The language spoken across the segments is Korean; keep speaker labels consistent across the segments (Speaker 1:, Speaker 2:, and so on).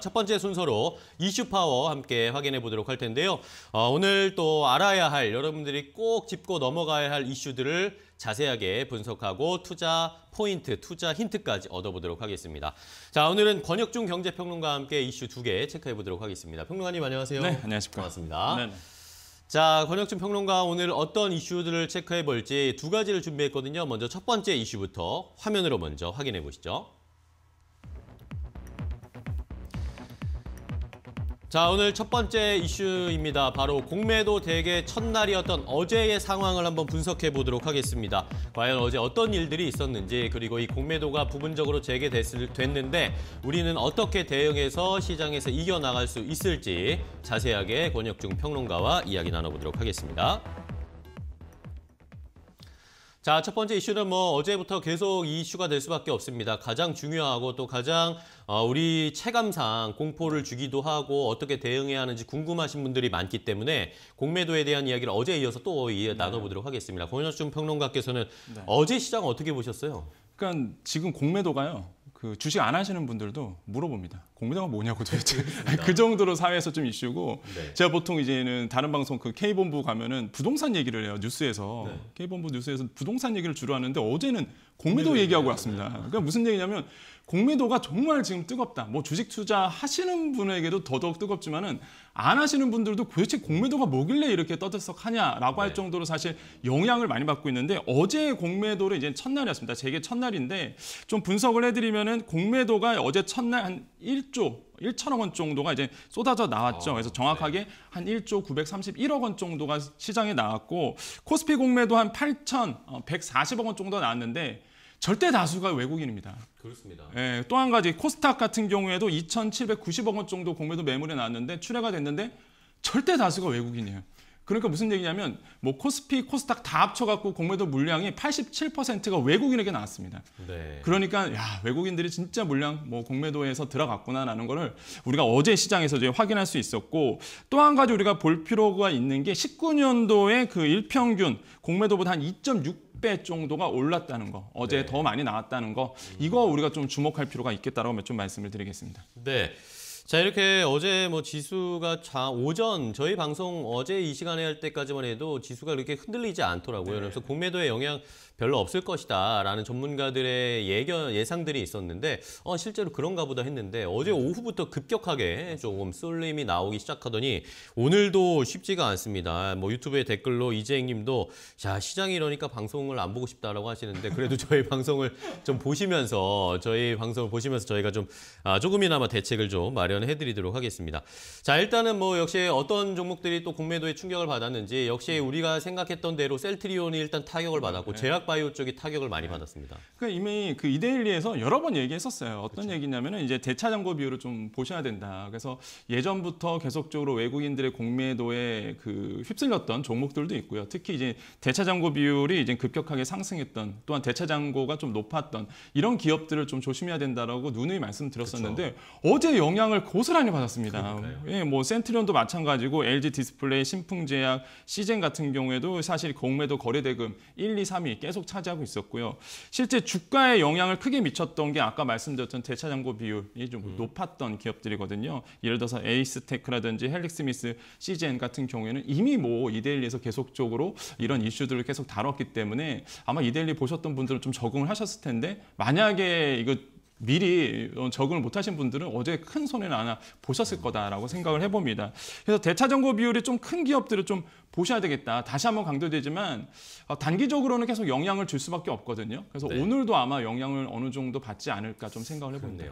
Speaker 1: 첫 번째 순서로 이슈 파워 함께 확인해 보도록 할 텐데요. 어, 오늘 또 알아야 할 여러분들이 꼭 짚고 넘어가야 할 이슈들을 자세하게 분석하고 투자 포인트, 투자 힌트까지 얻어보도록 하겠습니다. 자, 오늘은 권혁중 경제평론가와 함께 이슈 두 개 체크해 보도록 하겠습니다. 평론가님 안녕하세요. 네, 안녕하십니까. 반갑습니다. 네네. 네. 자, 권혁중 평론가 오늘 어떤 이슈들을 체크해 볼지 두 가지를 준비했거든요. 먼저 첫 번째 이슈부터 화면으로 먼저 확인해 보시죠. 자, 오늘 첫 번째 이슈입니다. 바로 공매도 대개 첫날이었던 어제의 상황을 한번 분석해 보도록 하겠습니다. 과연 어제 어떤 일들이 있었는지, 그리고 이 공매도가 부분적으로 재개됐는데 우리는 어떻게 대응해서 시장에서 이겨나갈 수 있을지 자세하게 권혁중 평론가와 이야기 나눠보도록 하겠습니다. 자, 첫 번째 이슈는 뭐 어제부터 계속 이슈가 될 수밖에 없습니다. 가장 중요하고 또 가장 어, 우리 체감상 공포를 주기도 하고 어떻게 대응해야 하는지 궁금하신 분들이 많기 때문에 공매도에 대한 이야기를 어제 이어서 또 네. 나눠보도록 하겠습니다. 권현준 평론가께서는 네. 어제 시장 어떻게 보셨어요?
Speaker 2: 그러니까 지금 공매도가요. 그 주식 안 하시는 분들도 물어봅니다. 공매도가 뭐냐고 도대체. 그 정도로 사회에서 좀 이슈고 네. 제가 보통 이제는 다른 방송 그 K본부 가면은 부동산 얘기를 해요. 뉴스에서. 네. K본부 뉴스에서 부동산 얘기를 주로 하는데 어제는 공매도 네, 네, 얘기하고 네. 왔습니다. 그러니까 무슨 얘기냐면 공매도가 정말 지금 뜨겁다. 뭐 주식 투자 하시는 분에게도 더더욱 뜨겁지만은 안 하시는 분들도 도대체 공매도가 뭐길래 이렇게 떠들썩하냐라고 할 정도로 사실 영향을 많이 받고 있는데 어제 공매도를 이제 첫날이었습니다. 제게 첫날인데 좀 분석을 해드리면은 공매도가 어제 첫날 한 1조 1천억 원 정도가 이제 쏟아져 나왔죠. 아, 그래서 정확하게 한 1조 931억 원 정도가 시장에 나왔고 코스피 공매도 한 8,140억 어, 원 정도 나왔는데 절대 다수가 외국인입니다. 그렇습니다. 예, 또한 가지 코스닥 같은 경우에도 2,790억 원 정도 공매도 매물에 나왔는데 출회가 됐는데 절대 다수가 외국인이에요. 그러니까 무슨 얘기냐면 뭐 코스피, 코스닥 다 합쳐갖고 공매도 물량이 87%가 외국인에게 나왔습니다. 네. 그러니까 야 외국인들이 진짜 물량 뭐 공매도에서 들어갔구나라는 거를 우리가 어제 시장에서 이제 확인할 수 있었고 또 한 가지 우리가 볼 필요가 있는 게 19년도에 그 일평균 공매도보다 한 100배 정도가 올랐다는 거, 어제 네. 더 많이 나왔다는 거, 이거 우리가 좀 주목할 필요가 있겠다라고 몇좀 말씀을 드리겠습니다.
Speaker 1: 네. 자 이렇게 어제 뭐 지수가 자 오전 저희 방송 어제 이 시간에 할 때까지만 해도 지수가 그렇게 흔들리지 않더라고요. 네. 그래서 공매도에 영향 별로 없을 것이다라는 전문가들의 예견 예상들이 있었는데 어 실제로 그런가 보다 했는데 어제 네. 오후부터 급격하게 조금 쏠림이 나오기 시작하더니 오늘도 쉽지가 않습니다. 뭐 유튜브에 댓글로 이재행님도 자 시장이 이러니까 방송을 안 보고 싶다라고 하시는데 그래도 저희 방송을 좀 보시면서 저희 방송을 보시면서 저희가 좀 아, 조금이나마 대책을 좀 마련. 마련해드리도록 하겠습니다. 자 일단은 뭐 역시 어떤 종목들이 또 공매도에 충격을 받았는지 역시 음. 우리가 생각했던 대로 셀트리온이 일단 타격을 받았고 네. 제약바이오 쪽이 타격을 많이 받았습니다.
Speaker 2: 그러니까 이미 그 이데일리에서 여러 번 얘기했었어요. 어떤 그렇죠. 얘기냐면은 이제 대차 잔고 비율을 좀 보셔야 된다. 그래서 예전부터 계속적으로 외국인들의 공매도에 그 휩쓸렸던 종목들도 있고요. 특히 이제 대차 잔고 비율이 이제 급격하게 상승했던 또한 대차 장고가좀 높았던 이런 기업들을 좀 조심해야 된다라고 누누이 말씀드렸었는데 그렇죠. 어제 영향을 고스란히 받았습니다. 그러니까요. 예, 뭐 센트리온도 마찬가지고 LG 디스플레이, 신풍제약, 시젠 같은 경우에도 사실 공매도 거래 대금 1, 2, 3위 계속 차지하고 있었고요. 실제 주가에 영향을 크게 미쳤던 게 아까 말씀드렸던 대차장고 비율이 좀 음. 높았던 기업들이거든요. 예를 들어서 에이스테크라든지 헬릭스미스, 시젠 같은 경우에는 이미 뭐 이데일리에서 계속적으로 이런 이슈들을 계속 다뤘기 때문에 아마 이데일리 보셨던 분들은 좀 적응을 하셨을 텐데 만약에 이거 미리 어, 적응을 못하신 분들은 어제 큰 손해는 안 보셨을 거다라고 생각을 해봅니다. 그래서 대차정보 비율이 좀 큰 기업들을 좀 보셔야 되겠다. 다시 한번 강조되지만 어, 단기적으로는 계속 영향을 줄 수밖에 없거든요. 그래서 네. 오늘도 아마 영향을 어느 정도 받지 않을까 좀 생각을 해봅니다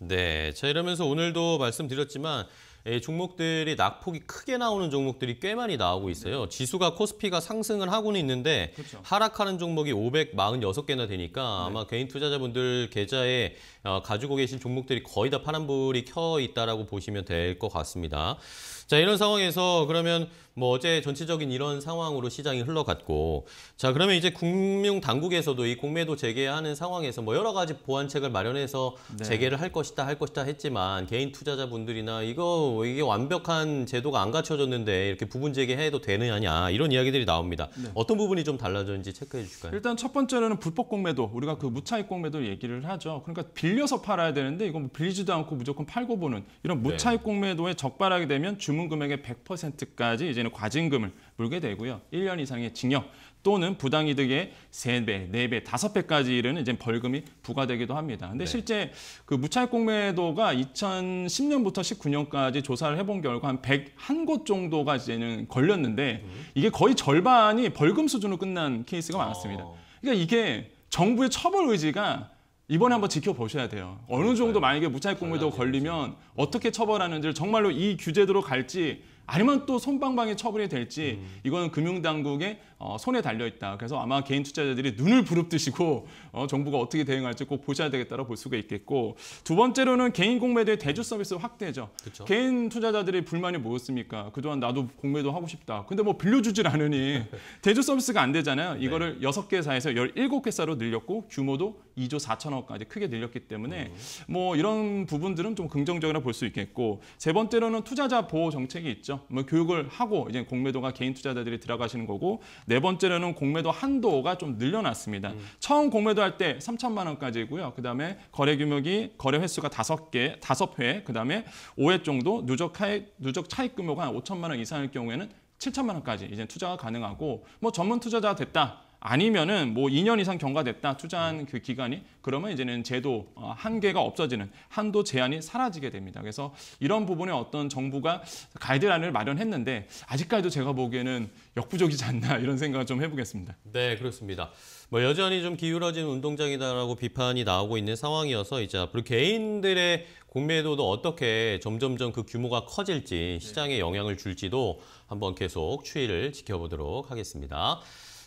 Speaker 1: 네, 자 이러면서 오늘도 말씀드렸지만 예, 종목들이 낙폭이 크게 나오는 종목들이 꽤 많이 나오고 있어요. 네. 지수가 코스피가 상승을 하고는 있는데 그렇죠. 하락하는 종목이 546개나 되니까 네. 아마 개인 투자자분들 계좌에 어, 가지고 계신 종목들이 거의 다 파란불이 켜 있다라고 보시면 될 것 같습니다. 자 이런 상황에서 그러면 뭐 어제 전체적인 이런 상황으로 시장이 흘러갔고 자 그러면 이제 금융 당국에서도 이 공매도 재개하는 상황에서 뭐 여러 가지 보완책을 마련해서 네. 재개를 할 것이다 할 것이다 했지만 개인 투자자분들이나 이거 뭐 이게 완벽한 제도가 안 갖춰졌는데 이렇게 부분 재개해도 되느냐 이런 이야기들이 나옵니다. 네. 어떤 부분이 좀 달라졌는지 체크해 주실까요?
Speaker 2: 일단 첫 번째로는 불법 공매도 우리가 그 무차익 공매도 얘기를 하죠. 그러니까 빌려서 팔아야 되는데 이건 뭐 빌리지도 않고 무조건 팔고 보는 이런 네. 무차익 네. 공매도에 적발하게 되면 주문 금액의 100%까지 이제는 과징금을 물게 되고요. 1년 이상의 징역 또는 부당이득의 3배4배5 배까지 이르는 이제 벌금이 부과되기도 합니다. 근데 네. 실제 그 무차익공매도가 2010년부터 19년까지 조사를 해본 결과 한 101곳 정도가 이제는 걸렸는데 음. 이게 거의 절반이 벌금 수준으로 끝난 케이스가 아. 많았습니다. 그러니까 이게 정부의 처벌 의지가 이번에 한번 지켜보셔야 돼요. 어느 정도 만약에 무차익 공매도 걸리면 어떻게 처벌하는지를 정말로 이 규제대로 갈지 아니면 또 손방망이 처벌이 될지 음. 이는 금융당국의 어, 손에 달려 있다. 그래서 아마 개인 투자자들이 눈을 부릅뜨시고 어, 정부가 어떻게 대응할지 꼭 보셔야 되겠다고 볼 수가 있겠고 두 번째로는 개인 공매도의 대주 서비스 확대죠. 그쵸. 개인 투자자들이 불만이 뭐였습니까? 그동안 나도 공매도 하고 싶다. 근데 뭐 빌려주질 않으니 대주 서비스가 안 되잖아요. 네. 이거를 여섯 개사에서 열일곱 개 사로 늘렸고 규모도 2조 4천억까지 크게 늘렸기 때문에 음. 뭐 이런 부분들은 좀 긍정적이라 볼 수 있겠고 세 번째로는 투자자 보호 정책이 있죠. 뭐 교육을 하고 이제 공매도가 개인 투자자들이 들어가시는 거고 네 번째로는 공매도 한도가 좀 늘려놨습니다. 음. 처음 공매도 할 때 3천만 원까지고요. 그다음에 거래 규모기 거래 횟수가 다섯 개, 다섯 회, 그다음에 5회 정도 누적 차익 누적 차익 규모가 5천만 원 이상일 경우에는 7천만 원까지 이제 투자가 가능하고 뭐 전문 투자자 됐다. 아니면은 뭐 2년 이상 경과됐다 투자한 그 기간이 그러면 이제는 제도 어, 한계가 없어지는 한도 제한이 사라지게 됩니다. 그래서 이런 부분에 어떤 정부가 가이드라인을 마련했는데 아직까지도 제가 보기에는 역부족이지 않나 이런 생각을 좀 해보겠습니다.
Speaker 1: 네 그렇습니다. 뭐 여전히 좀 기울어진 운동장이다라고 비판이 나오고 있는 상황이어서 이제 앞으로 개인들의 공매도도 어떻게 점점점 그 규모가 커질지 시장에 영향을 줄지도 한번 계속 추이를 지켜보도록 하겠습니다.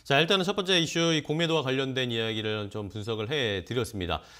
Speaker 1: 자, 일단은 첫 번째 이슈, 이 공매도와 관련된 이야기를 좀 분석을 해 드렸습니다.